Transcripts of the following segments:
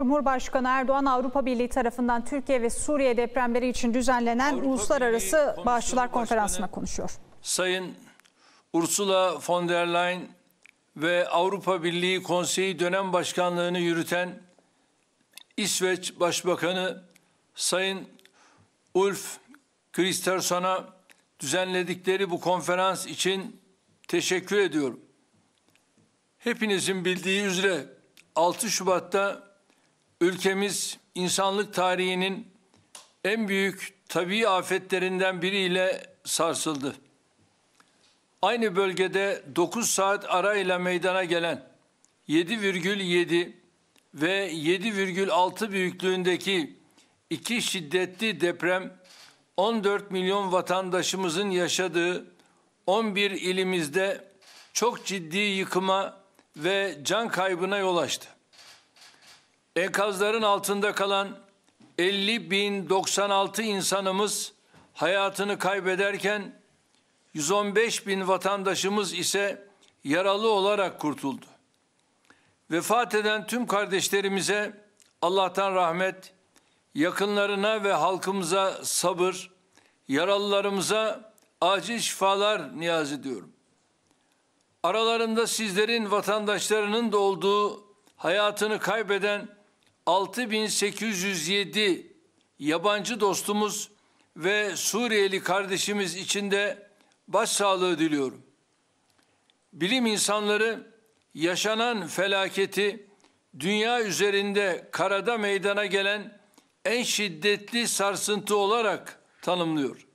Cumhurbaşkanı Erdoğan Avrupa Birliği tarafından Türkiye ve Suriye depremleri için düzenlenen Avrupa Uluslararası Birliği Bağışçılar Konferansı'na konuşuyor. Sayın Ursula von der Leyen ve Avrupa Birliği Konseyi dönem başkanlığını yürüten İsveç Başbakanı Sayın Ulf Kristersson'a düzenledikleri bu konferans için teşekkür ediyorum. Hepinizin bildiği üzere 6 Şubat'ta Ülkemiz insanlık tarihinin en büyük tabii afetlerinden biriyle sarsıldı. Aynı bölgede 9 saat arayla meydana gelen 7,7 ve 7,6 büyüklüğündeki iki şiddetli deprem 14 milyon vatandaşımızın yaşadığı 11 ilimizde çok ciddi yıkıma ve can kaybına yol açtı. Enkazların altında kalan 50.096 insanımız hayatını kaybederken 115 bin vatandaşımız ise yaralı olarak kurtuldu. Vefat eden tüm kardeşlerimize Allah'tan rahmet, yakınlarına ve halkımıza sabır, yaralılarımıza acil şifalar niyaz ediyorum. Aralarında sizlerin vatandaşlarının da olduğu hayatını kaybeden 6807 yabancı dostumuz ve Suriyeli kardeşimiz için de başsağlığı diliyorum. Bilim insanları yaşanan felaketi dünya üzerinde karada meydana gelen en şiddetli sarsıntı olarak tanımlıyor.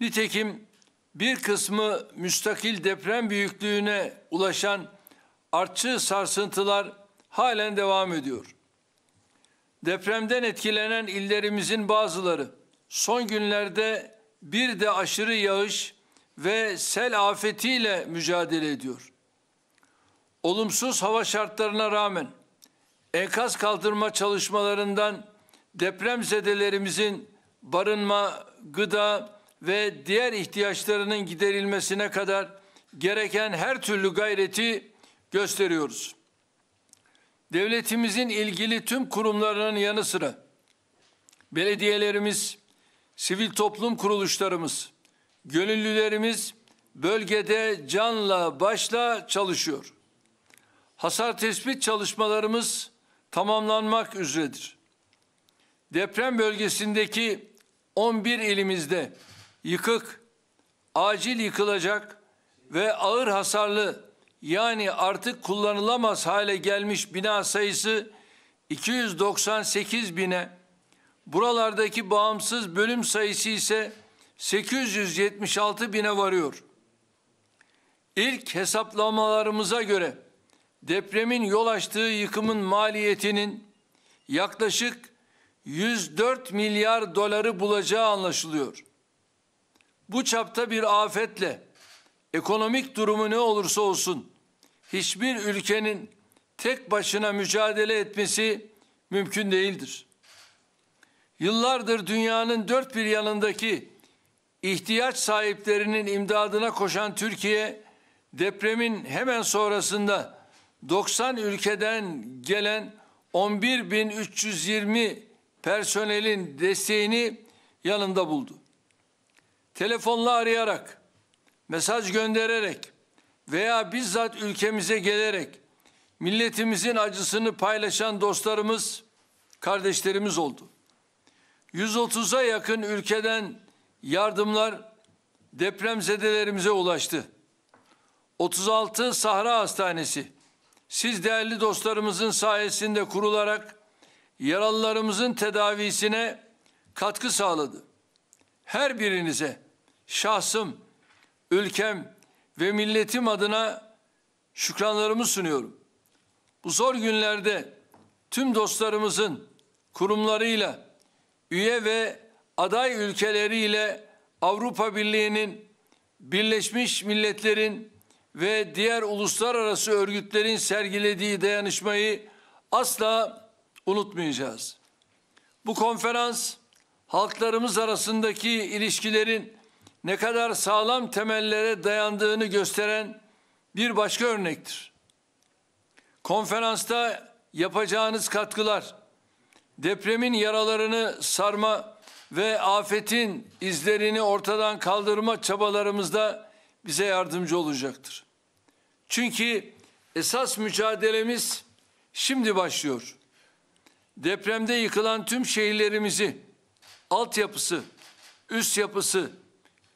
Nitekim bir kısmı müstakil deprem büyüklüğüne ulaşan artçı sarsıntılar halen devam ediyor. Depremden etkilenen illerimizin bazıları son günlerde bir de aşırı yağış ve sel afetiyle mücadele ediyor. Olumsuz hava şartlarına rağmen enkaz kaldırma çalışmalarından depremzedelerimizin barınma, gıda ve diğer ihtiyaçlarının giderilmesine kadar gereken her türlü gayreti gösteriyoruz devletimizin ilgili tüm kurumlarının yanı sıra belediyelerimiz, sivil toplum kuruluşlarımız, gönüllülerimiz bölgede canla başla çalışıyor. Hasar tespit çalışmalarımız tamamlanmak üzeredir. Deprem bölgesindeki 11 ilimizde yıkık, acil yıkılacak ve ağır hasarlı yani artık kullanılamaz hale gelmiş bina sayısı 298 bine, buralardaki bağımsız bölüm sayısı ise 876 bine varıyor. İlk hesaplamalarımıza göre depremin yol açtığı yıkımın maliyetinin yaklaşık 104 milyar doları bulacağı anlaşılıyor. Bu çapta bir afetle ekonomik durumu ne olursa olsun hiçbir ülkenin tek başına mücadele etmesi mümkün değildir. Yıllardır dünyanın dört bir yanındaki ihtiyaç sahiplerinin imdadına koşan Türkiye, depremin hemen sonrasında 90 ülkeden gelen 11.320 personelin desteğini yanında buldu. Telefonla arayarak, mesaj göndererek, veya bizzat ülkemize gelerek milletimizin acısını paylaşan dostlarımız, kardeşlerimiz oldu. 130'a yakın ülkeden yardımlar depremzedelerimize ulaştı. 36 Sahra Hastanesi siz değerli dostlarımızın sayesinde kurularak yaralılarımızın tedavisine katkı sağladı. Her birinize şahsım, ülkem ve milletim adına şükranlarımı sunuyorum. Bu zor günlerde tüm dostlarımızın kurumlarıyla, üye ve aday ülkeleriyle Avrupa Birliği'nin, Birleşmiş Milletler'in ve diğer uluslararası örgütlerin sergilediği dayanışmayı asla unutmayacağız. Bu konferans halklarımız arasındaki ilişkilerin ne kadar sağlam temellere dayandığını gösteren bir başka örnektir. Konferansta yapacağınız katkılar, depremin yaralarını sarma ve afetin izlerini ortadan kaldırma çabalarımızda bize yardımcı olacaktır. Çünkü esas mücadelemiz şimdi başlıyor. Depremde yıkılan tüm şehirlerimizi, altyapısı, üst yapısı,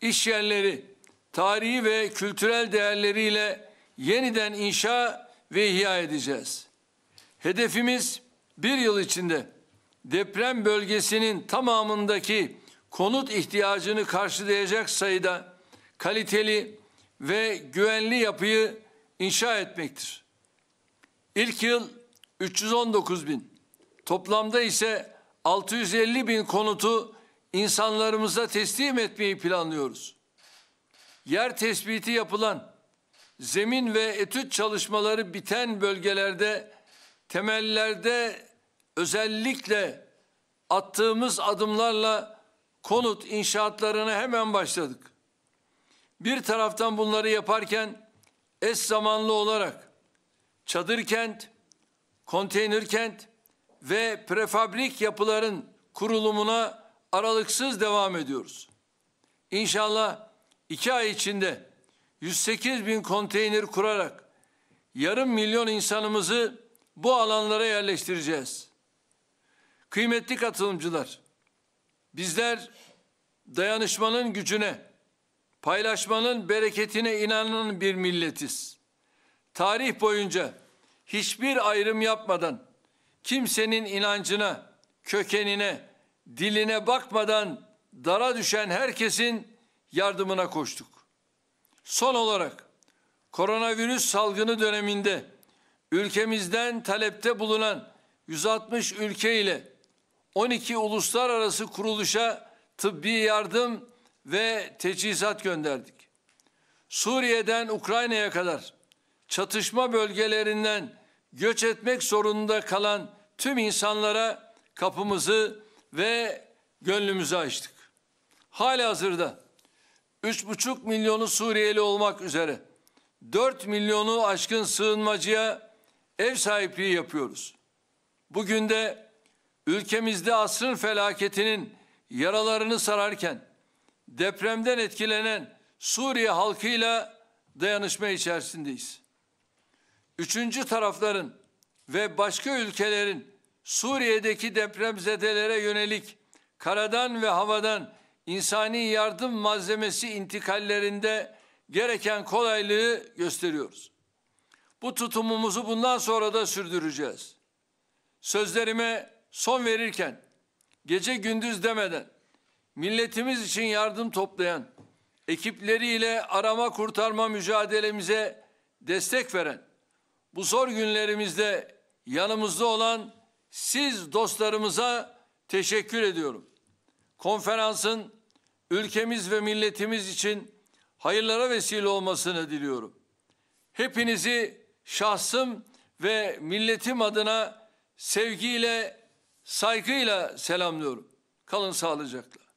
iş yerleri, tarihi ve kültürel değerleriyle yeniden inşa ve ihya edeceğiz. Hedefimiz bir yıl içinde deprem bölgesinin tamamındaki konut ihtiyacını karşılayacak sayıda kaliteli ve güvenli yapıyı inşa etmektir. İlk yıl 319 bin, toplamda ise 650 bin konutu insanlarımıza teslim etmeyi planlıyoruz. Yer tespiti yapılan, zemin ve etüt çalışmaları biten bölgelerde, temellerde özellikle attığımız adımlarla konut inşaatlarına hemen başladık. Bir taraftan bunları yaparken eş zamanlı olarak çadır kent, konteyner kent ve prefabrik yapıların kurulumuna aralıksız devam ediyoruz. İnşallah iki ay içinde 108 bin konteyner kurarak yarım milyon insanımızı bu alanlara yerleştireceğiz. Kıymetli katılımcılar, bizler dayanışmanın gücüne, paylaşmanın bereketine inanan bir milletiz. Tarih boyunca hiçbir ayrım yapmadan kimsenin inancına, kökenine, diline bakmadan dara düşen herkesin yardımına koştuk. Son olarak koronavirüs salgını döneminde ülkemizden talepte bulunan 160 ülke ile 12 uluslararası kuruluşa tıbbi yardım ve teçhizat gönderdik. Suriye'den Ukrayna'ya kadar çatışma bölgelerinden göç etmek zorunda kalan tüm insanlara kapımızı ve gönlümüzü açtık. Hali hazırda 3,5 milyonu Suriyeli olmak üzere 4 milyonu aşkın sığınmacıya ev sahipliği yapıyoruz. Bugün de ülkemizde asrın felaketinin yaralarını sararken depremden etkilenen Suriye halkıyla dayanışma içerisindeyiz. Üçüncü tarafların ve başka ülkelerin Suriye'deki depremzedelere yönelik karadan ve havadan insani yardım malzemesi intikallerinde gereken kolaylığı gösteriyoruz. Bu tutumumuzu bundan sonra da sürdüreceğiz. Sözlerime son verirken gece gündüz demeden milletimiz için yardım toplayan ekipleriyle arama kurtarma mücadelemize destek veren bu zor günlerimizde yanımızda olan siz dostlarımıza teşekkür ediyorum. Konferansın ülkemiz ve milletimiz için hayırlara vesile olmasını diliyorum. Hepinizi şahsım ve milletim adına sevgiyle, saygıyla selamlıyorum. Kalın sağlıcakla.